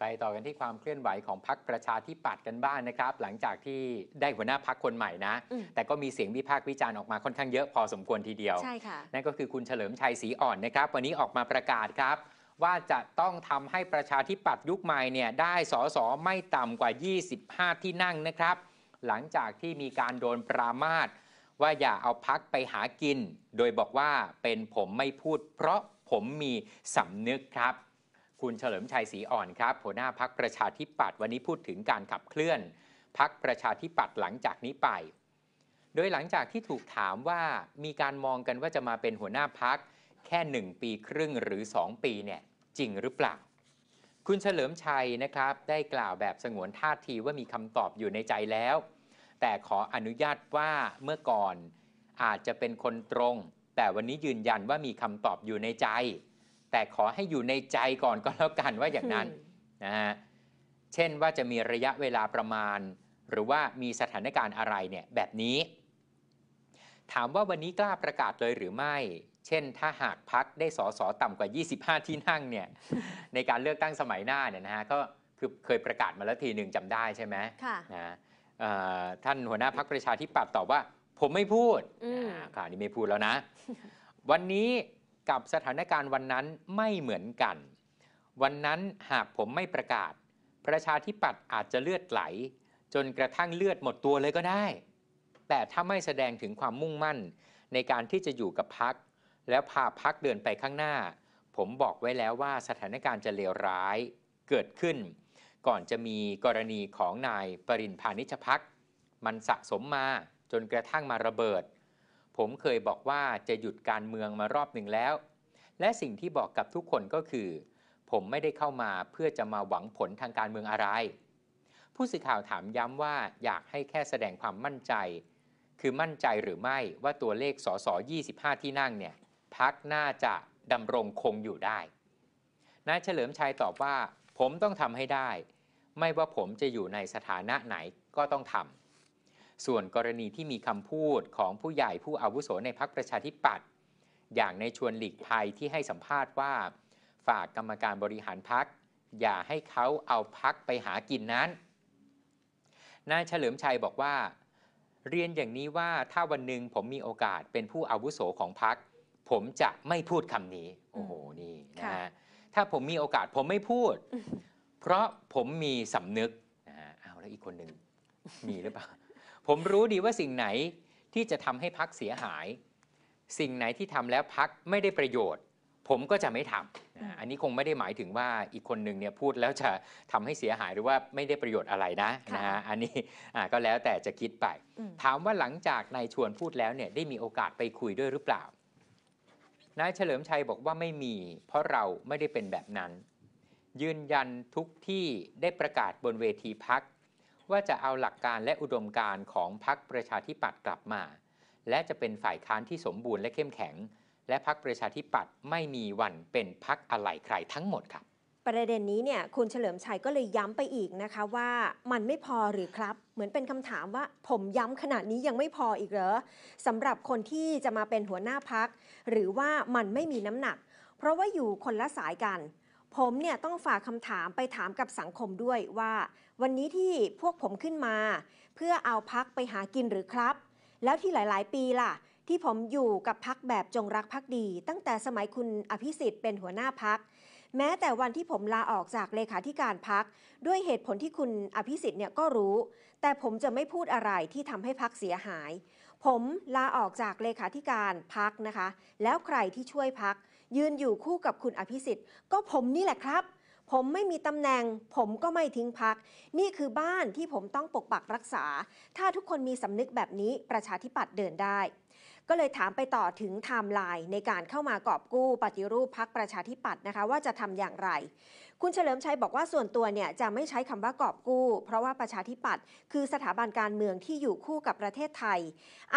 ไปต่อกันที่ความเคลื่อนไหวของพรรคประชาธิปัตย์กันบ้างนนะครับ หลังจากที่ได้หัวหน้าพรรคคนใหม่นะแต่ก็มีเสียงวิพากษ์วิจารณ์ออกมาค่อนข้างเยอะพอสมควรทีเดียวใช่ค่ะนั่นก็คือคุณเฉลิมชัยศรีอ่อนนะครับ วันนี้ออกมาประกาศครับ ว่าจะต้องทำให้ประชาธิปัตย์ยุคใหม่เนี่ย ได้สสไม่ต่ำกว่า 25 ที่นั่งนะครับ หลังจากที่มีการโดนปรามาสว่าอย่าเอาพักไปหากิน โดยบอกว่าเป็นผมไม่พูด เพราะผมมีสำนึกครับคุณเฉลิมชัยศรีอ่อนครับ หัวหน้าพักประชาธิปัตย์วันนี้พูดถึงการขับเคลื่อนพักประชาธิปัตย์หลังจากนี้ไป โดยหลังจากที่ถูกถามว่ามีการมองกันว่าจะมาเป็นหัวหน้าพักแค่ 1 ปีครึ่งหรือ 2 ปีเนี่ยจริงหรือเปล่า คุณเฉลิมชัยนะครับ ได้กล่าวแบบสงวนท่าทีว่ามีคำตอบอยู่ในใจแล้ว แต่ขออนุญาตว่าเมื่อก่อนอาจจะเป็นคนตรง แต่วันนี้ยืนยันว่ามีคำตอบอยู่ในใจแต่ขอให้อยู่ในใจก่อนก็แล้วกันว่าอย่างนั้นนะฮะ เช่นว่าจะมีระยะเวลาประมาณ หรือว่ามีสถานการณ์อะไรเนี่ย แบบนี้ ถามว่าวันนี้กล้าประกาศเลยหรือไม่ เช่นถ้าหากพักได้สอสอต่ำกว่า 25 ที่นั่งเนี่ยในการเลือกตั้งสมัยหน้าเนี่ยนะฮะก็คือเคยประกาศมาแล้วทีหนึ่งจำได้ใช่ไหมค่ะนะท่านหัวหน้าพักประชาธิปัตย์ตอบว่า ผมไม่พูดข่าวนี้ไม่พูดแล้วนะ วันนี้กับสถานการณ์วันนั้นไม่เหมือนกัน วันนั้นหากผมไม่ประกาศ ประชาธิปัตย์อาจจะเลือดไหล จนกระทั่งเลือดหมดตัวเลยก็ได้ แต่ถ้าไม่แสดงถึงความมุ่งมั่น ในการที่จะอยู่กับพัก แล้วพาพักเดินไปข้างหน้า ผมบอกไว้แล้วว่าสถานการณ์จะเลวร้าย เกิดขึ้น ก่อนจะมีกรณีของนายปรินพานิชพักมันสะสมมาจนกระทั่งมาระเบิดผมเคยบอกว่าจะหยุดการเมืองมารอบหนึ่งแล้ว และสิ่งที่บอกกับทุกคนก็คือ ผมไม่ได้เข้ามาเพื่อจะมาหวังผลทางการเมืองอะไร ผู้สื่อข่าวถามย้ำว่าอยากให้แค่แสดงความมั่นใจ คือมั่นใจหรือไม่ว่าตัวเลขสส25 ที่นั่งเนี่ยพักน่าจะดำรงคงอยู่ได้ นายเฉลิมชัยตอบว่า ผมต้องทำให้ได้ ไม่ว่าผมจะอยู่ในสถานะไหนก็ต้องทำส่วนกรณีที่มีคำพูดของผู้ใหญ่ผู้อาวุโสในพักประชาธิปัตย์อย่างในชวนหลีกภัยที่ให้สัมภาษณ์ว่าฝากกรรมการบริหารพักอย่าให้เขาเอาพักไปหากินนั้นนายเฉลิมชัยบอกว่า เรียนอย่างนี้ว่าถ้าวันหนึ่งผมมีโอกาสเป็นผู้อาวุโสของพักผมจะไม่พูดคำนี้โอ้โห นี่นะฮะถ้าผมมีโอกาสผมไม่พูด เพราะผมมีสำนึกนะฮะเอาแล้วอีกคนหนึ่งมีหรือเปล่าผมรู้ดีว่าสิ่งไหนที่จะทำให้พักเสียหาย สิ่งไหนที่ทำแล้วพักไม่ได้ประโยชน์ ผมก็จะไม่ทำ อันนี้คงไม่ได้หมายถึงว่าอีกคนหนึ่งเนี่ยพูดแล้วจะทำให้เสียหายหรือว่าไม่ได้ประโยชน์อะไรนะนะฮะอันนี้ก็แล้วแต่จะคิดไป ถามว่าหลังจากนายชวนพูดแล้วเนี่ยได้มีโอกาสไปคุยด้วยหรือเปล่า นายเฉลิมชัยบอกว่าไม่มี เพราะเราไม่ได้เป็นแบบนั้น ยืนยันทุกที่ได้ประกาศบนเวทีพักว่าจะเอาหลักการและอุดมการของพรรคประชาธิปัตย์กลับมา และจะเป็นฝ่ายค้านที่สมบูรณ์และเข้มแข็ง และพรรคประชาธิปัตย์ไม่มีวันเป็นพรรคอะไรใครทั้งหมดครับประเด็นนี้เนี่ยคุณเฉลิมชัยก็เลยย้ำไปอีกนะคะว่ามันไม่พอหรือครับ เหมือนเป็นคำถามว่าผมย้ำขนาดนี้ยังไม่พออีกเหรอสำหรับคนที่จะมาเป็นหัวหน้าพักหรือว่ามันไม่มีน้ำหนัก เพราะว่าอยู่คนละสายกันผมเนี่ยต้องฝากคำถามไปถามกับสังคมด้วยว่า วันนี้ที่พวกผมขึ้นมา เพื่อเอาพักไปหากินหรือครับ แล้วที่หลายๆ ปีล่ะ ที่ผมอยู่กับพักแบบจงรักพักดี ตั้งแต่สมัยคุณอภิสิทธิ์เป็นหัวหน้าพัก แม้แต่วันที่ผมลาออกจากเลขาธิการพัก ด้วยเหตุผลที่คุณอภิสิทธิ์เนี่ยก็รู้ แต่ผมจะไม่พูดอะไรที่ทำให้พักเสียหาย ผมลาออกจากเลขาธิการพักนะคะ แล้วใครที่ช่วยพักยืนอยู่คู่กับคุณอภิสิทธิ์ ก็ผมนี่แหละครับ ผมไม่มีตำแหน่ง ผมก็ไม่ทิ้งพัก นี่คือบ้านที่ผมต้องปกปักรักษา ถ้าทุกคนมีสำนึกแบบนี้ประชาธิปัตย์เดินได้ ก็เลยถามไปต่อถึงไทม์ไลน์ในการเข้ามากอบกู้ปฏิรูปพักประชาธิปัตย์นะคะ ว่าจะทำอย่างไรคุณเฉลิมชัยบอกว่าส่วนตัวเนี่ยจะไม่ใช้คำว่ากอบกู้ เพราะว่าประชาธิปัตย์คือสถาบันการเมืองที่อยู่คู่กับประเทศไทย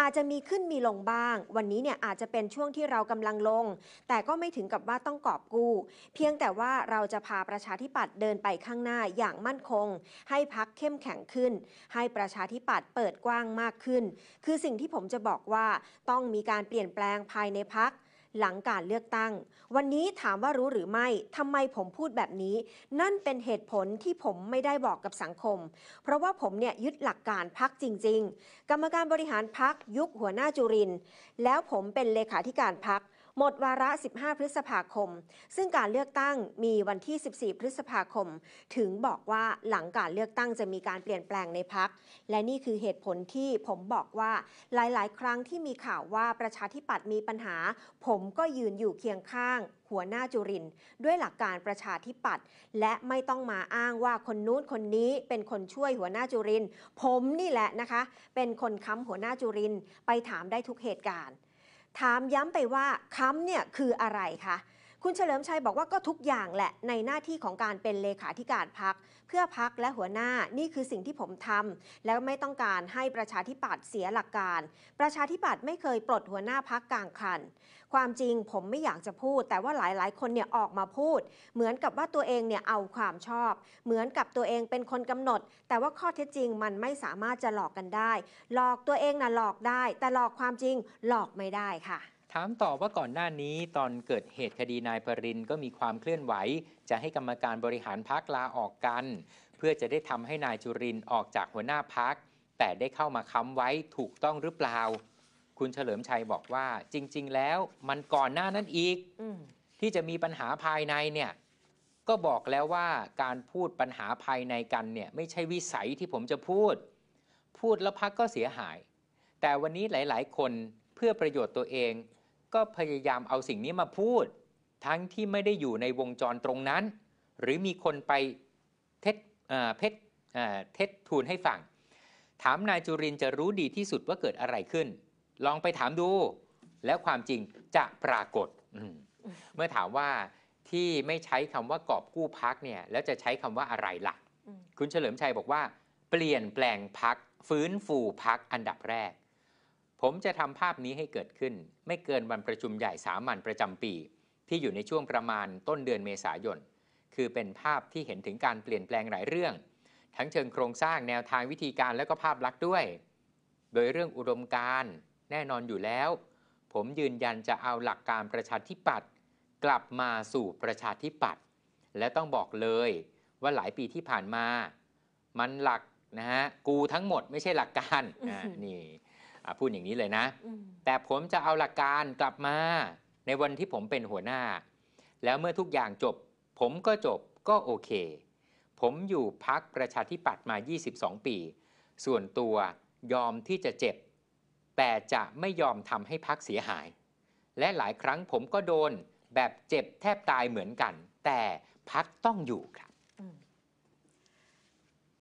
อาจจะมีขึ้นมีลงบ้าง วันนี้เนี่ยอาจจะเป็นช่วงที่เรากำลังลง แต่ก็ไม่ถึงกับว่าต้องกอบกู้ เพียงแต่ว่าเราจะพาประชาธิปัตย์เดินไปข้างหน้าอย่างมั่นคง ให้พักเข้มแข็งขึ้น ให้ประชาธิปัตย์เปิดกว้างมากขึ้น คือสิ่งที่ผมจะบอกว่าต้องมีการเปลี่ยนแปลงภายในพักหลังการเลือกตั้ง วันนี้ถามว่ารู้หรือไม่ทำไมผมพูดแบบนี้ นั่นเป็นเหตุผลที่ผมไม่ได้บอกกับสังคม เพราะว่าผมเนี่ยยึดหลักการพักจริง ๆ กรรมการบริหารพักยุคหัวหน้าจุรินแล้วผมเป็นเลขาธิการพักหมดวาระ 15 พฤษภาคม ซึ่งการเลือกตั้งมีวันที่ 14 พฤษภาคม ถึงบอกว่าหลังการเลือกตั้งจะมีการเปลี่ยนแปลงในพัก และนี่คือเหตุผลที่ผมบอกว่าหลาย ๆ ครั้งที่มีข่าวว่าประชาธิปัตย์มีปัญหา ผมก็ยืนอยู่เคียงข้างหัวหน้าจุรินด้วยหลักการประชาธิปัตย์และไม่ต้องมาอ้างว่าคนนู้นคนนี้เป็นคนช่วยหัวหน้าจุรินผมนี่แหละนะคะ เป็นคนค้ำหัวหน้าจุรินไปถามได้ทุกเหตุการณ์ถามย้ำไปว่าค้ำเนี่ยคืออะไรคะคุณเฉลิมชัยบอกว่าก็ทุกอย่างแหละในหน้าที่ของการเป็นเลขาธิการพัก เพื่อพักและหัวหน้านี่คือสิ่งที่ผมทำ แล้วไม่ต้องการให้ประชาธิปัตย์เสียหลักการ ประชาธิปัตย์ไม่เคยปลดหัวหน้าพักกลางคัน ความจริงผมไม่อยากจะพูด แต่ว่าหลายๆ คนเนี่ยออกมาพูด เหมือนกับว่าตัวเองเนี่ยเอาความชอบ เหมือนกับตัวเองเป็นคนกำหนด แต่ว่าข้อเท็จจริงมันไม่สามารถจะหลอกกันได้ หลอกตัวเองนะหลอกได้ แต่หลอกความจริงหลอกไม่ได้ค่ะถามต่อว่าก่อนหน้านี้ตอนเกิดเหตุคดีนายปรินก็มีความเคลื่อนไหว จะให้กรรมการบริหารพักลาออกกัน เพื่อจะได้ทำให้นายจุรินออกจากหัวหน้าพัก แต่ได้เข้ามาค้ำไว้ถูกต้องหรือเปล่า คุณเฉลิมชัยบอกว่าจริง ๆ แล้วมันก่อนหน้านั้นอีกอที่จะมีปัญหาภายในเนี่ย ก็บอกแล้วว่าการพูดปัญหาภายในกันเนี่ย ไม่ใช่วิสัยที่ผมจะพูด พูดแล้วพักก็เสียหาย แต่วันนี้หลาย ๆ คนเพื่อประโยชน์ตัวเองก็พยายามเอาสิ่งนี้มาพูดทั้งที่ไม่ได้อยู่ในวงจรตรงนั้น หรือมีคนไปเท็จเเท็จทูลให้ฟังถามนายจุรินจะรู้ดีที่สุดว่าเกิดอะไรขึ้น ลองไปถามดูแล้วความจริงจะปรากฏเมื่อถามว่าที่ไม่ใช้คำว่ากอบกู้พักเนี่ยแล้วจะใช้คำว่าอะไรละ่ะ คุณเฉลิมชัยบอกว่า เปลี่ยนแปลงพักฟื้นฟูพักอันดับแรกผมจะทำภาพนี้ให้เกิดขึ้น ไม่เกินวันประชุมใหญ่สามัญประจำปี ที่อยู่ในช่วงประมาณต้นเดือนเมษายนคือเป็นภาพที่เห็นถึงการเปลี่ยนแปลงหลายเรื่อง ทั้งเชิงโครงสร้างแนวทางวิธีการและก็ภาพลักษณ์ด้วย โดยเรื่องอุดมการแน่นอนอยู่แล้ว ผมยืนยันจะเอาหลักการประชาธิปัตย์กลับมาสู่ประชาธิปัตย์และต้องบอกเลยว่าหลายปีที่ผ่านมา มันหลักนะฮะกูทั้งหมด ไม่ใช่หลักการนี่พูดอย่างนี้เลยนะ แต่ผมจะเอาหลักการกลับมา ในวันที่ผมเป็นหัวหน้า แล้วเมื่อทุกอย่างจบ ผมก็จบก็โอเค ผมอยู่พักประชาธิปัตย์มา 22 ปี ส่วนตัวยอมที่จะเจ็บ แต่จะไม่ยอมทำให้พักเสียหาย และหลายครั้งผมก็โดนแบบเจ็บแทบตายเหมือนกัน แต่พักต้องอยู่ครับ